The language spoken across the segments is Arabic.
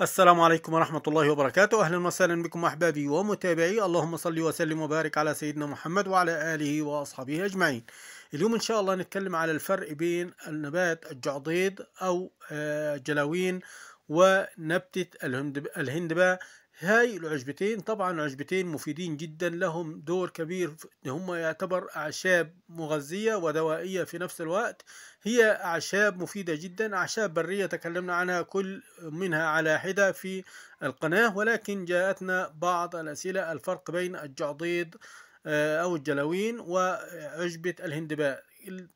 السلام عليكم ورحمة الله وبركاته أهلا وسهلا بكم أحبابي ومتابعي اللهم صل وسلم وبارك على سيدنا محمد وعلى آله وأصحابه أجمعين اليوم إن شاء الله نتكلم على الفرق بين النبات الجعضيد أو آه، جلاوين ونبتة الهندباء هاي العشبتين طبعا عشبتين مفيدين جدا لهم دور كبير هم يعتبر أعشاب مغذية ودوائية في نفس الوقت هي أعشاب مفيدة جدا أعشاب برية تكلمنا عنها كل منها على حدة في القناة ولكن جاءتنا بعض الأسئلة الفرق بين الجعضيد آه، أو الجلوين وعشبة الهندباء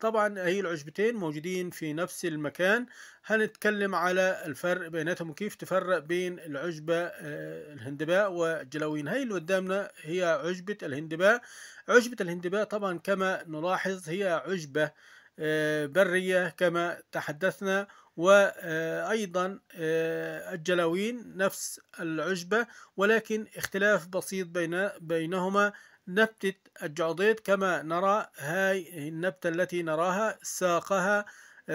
طبعا هي العشبتين موجودين في نفس المكان هنتكلم على الفرق بيناتهم وكيف تفرق بين العشبة آه، الهندباء والجلاوين هاي اللي قدامنا هي عشبة الهندباء عشبة الهندباء طبعا كما نلاحظ هي عشبة آه، برية كما تحدثنا وأيضا آه، الجلاوين نفس العشبة ولكن اختلاف بسيط بين بينهما نبتة الجعضيد كما نرى هاي النبتة التي نراها ساقها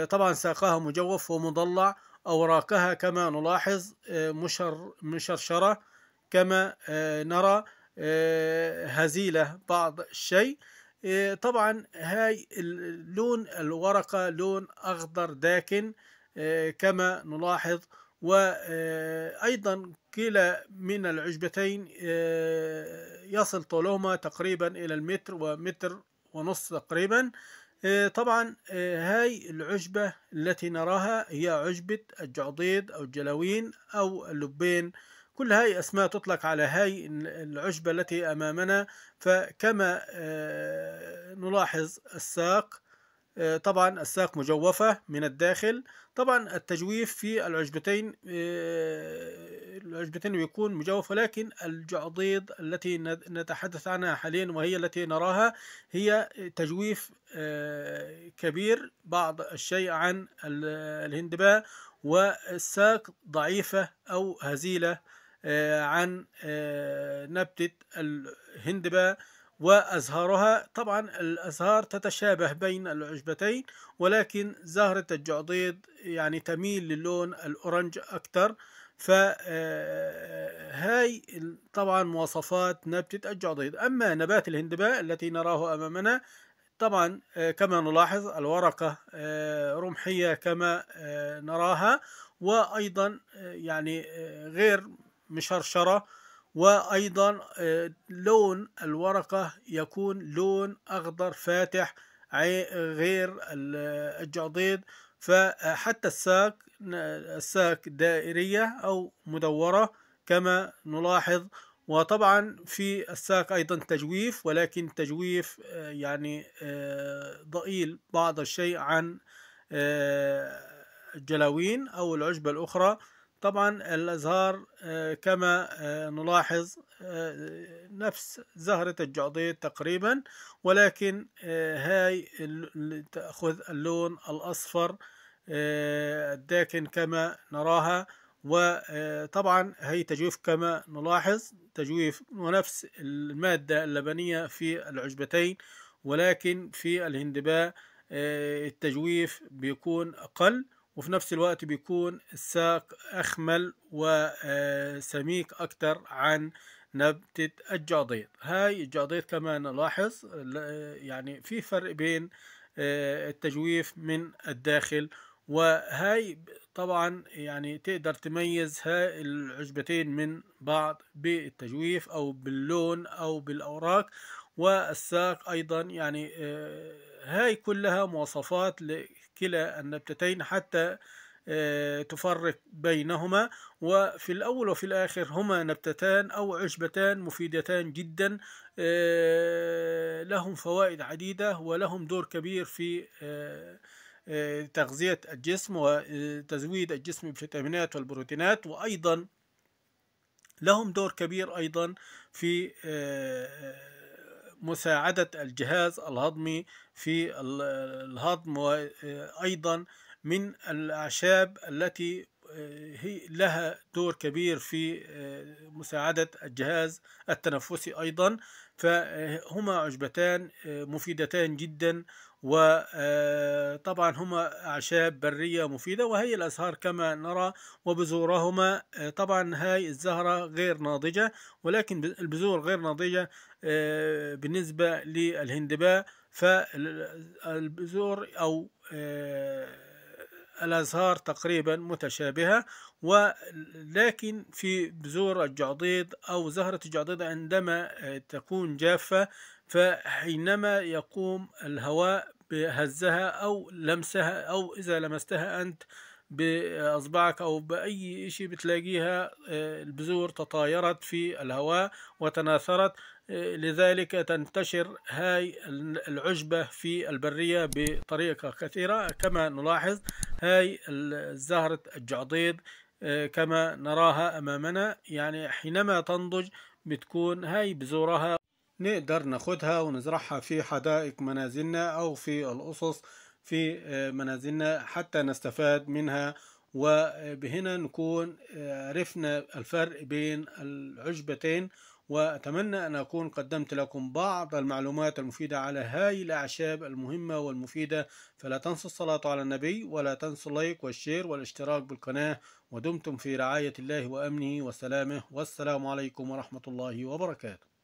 طبعا ساقها مجوف ومضلع أوراقها كما نلاحظ مشر مشرشرة كما نرى هزيلة بعض الشيء طبعا هاي لون الورقة لون أخضر داكن كما نلاحظ وأيضا كلا من العشبتين آه، يصل طولهما تقريبا إلى المتر ومتر ونص تقريبا آه، طبعا آه، هاي العشبة التي نراها هي عشبة الجعضيد أو الجلاوين أو اللبين كل هاي أسماء تطلق على هاي العشبة التي أمامنا فكما نلاحظ الساق طبعا الساق مجوفة من الداخل طبعا التجويف في العشبتين الأجنتين ويكون مجوف ولكن الجعضيض التي نتحدث عنها حاليا وهي التي نراها هي تجويف آه، كبير بعض الشيء عن الهندباء والساق ضعيفة أو هزيلة آه، عن آه، نبتة الهندباء وأزهارها طبعا الأزهار تتشابه بين العشبتين ولكن زهرة الجعضيض يعني تميل للون الأورنج أكثر فهاي آه، آه، طبعا مواصفات نبتة الجعضيد أما نبات الهندباء التي نراه أمامنا طبعا آه، كما نلاحظ الورقة رمحية كما نراها وأيضا يعني غير مشرشرة وأيضا لون الورقة يكون لون أخضر فاتح غير الجعضيد فحتى الساق الساق دائرية أو مدورة كما نلاحظ وطبعا في الساق أيضا تجويف ولكن تجويف آه، يعني آه، ضئيل بعض الشيء عن آه، الجلاوين أو العشبة الأخرى طبعا الأزهار كما نلاحظ نفس زهرة الجعضية تقريبا ولكن هاي تأخذ اللون الأصفر الداكن آه، كما نراها وطبعا هي تجويف كما نلاحظ تجويف ونفس المادة اللبنية في العشبتين ولكن في الهندباء آه، التجويف بيكون أقل وفي نفس الوقت بيكون الساق أخمل وسميك آه، أكتر عن نبتة الجاضيط هاي الجاضيط كما نلاحظ يعني في فرق بين التجويف من الداخل وهي طبعا يعني تقدر تميز هاي العشبتين من بعض بالتجويف او باللون او بالاوراق والساق ايضا يعني آه، هاي كلها مواصفات لكلا النبتتين حتى آه، تفرق بينهما وفي الأول وفي الآخر هما نبتتان أو عشبتان مفيدتان جدا آه، لهم فوائد عديدة ولهم دور كبير في آه، تغذية الجسم وتزويد آه، الجسم بالفيتامينات والبروتينات وأيضا لهم دور كبير أيضا في آه، مساعدة الجهاز الهضمي في الهضم وأيضا من الأعشاب التي هي لها دور كبير في مساعدة الجهاز التنفسي أيضا فهما عشبتان مفيدتان جدا وطبعا آه، هما أعشاب برية مفيدة وهي الأزهار كما نرى وبذورهما آه، طبعا هاي الزهرة غير ناضجة ولكن البذور غير ناضجة آه، بالنسبة للهندباء فالبذور أو الأزهار تقريبا متشابهة ولكن في بذور الجعضيد أو زهرة الجعضيد عندما تكون جافة فحينما يقوم الهواء بهزها أو لمسها أو إذا لمستها أنت بأصبعك أو بأي شيء بتلاقيها آه، البذور تطايرت في الهواء وتناثرت آه، لذلك تنتشر هاي العشبة في البرية بطريقة كثيرة كما نلاحظ هاي زهرة الجعضيد آه، كما نراها أمامنا يعني حينما تنضج بتكون هاي بذورها نقدر ناخدها ونزرعها في حدائق منازلنا أو في الأسس في آه، منازلنا حتى نستفاد منها وبهنا نكون آه، عرفنا الفرق بين العشبتين وأتمنى أن أكون قدمت لكم بعض المعلومات المفيدة على هاي الأعشاب المهمة والمفيدة فلا تنسوا الصلاة على النبي ولا تنسوا اللايك والشير والاشتراك بالقناة ودمتم في رعاية الله وأمنه وسلامه والسلام عليكم ورحمة الله وبركاته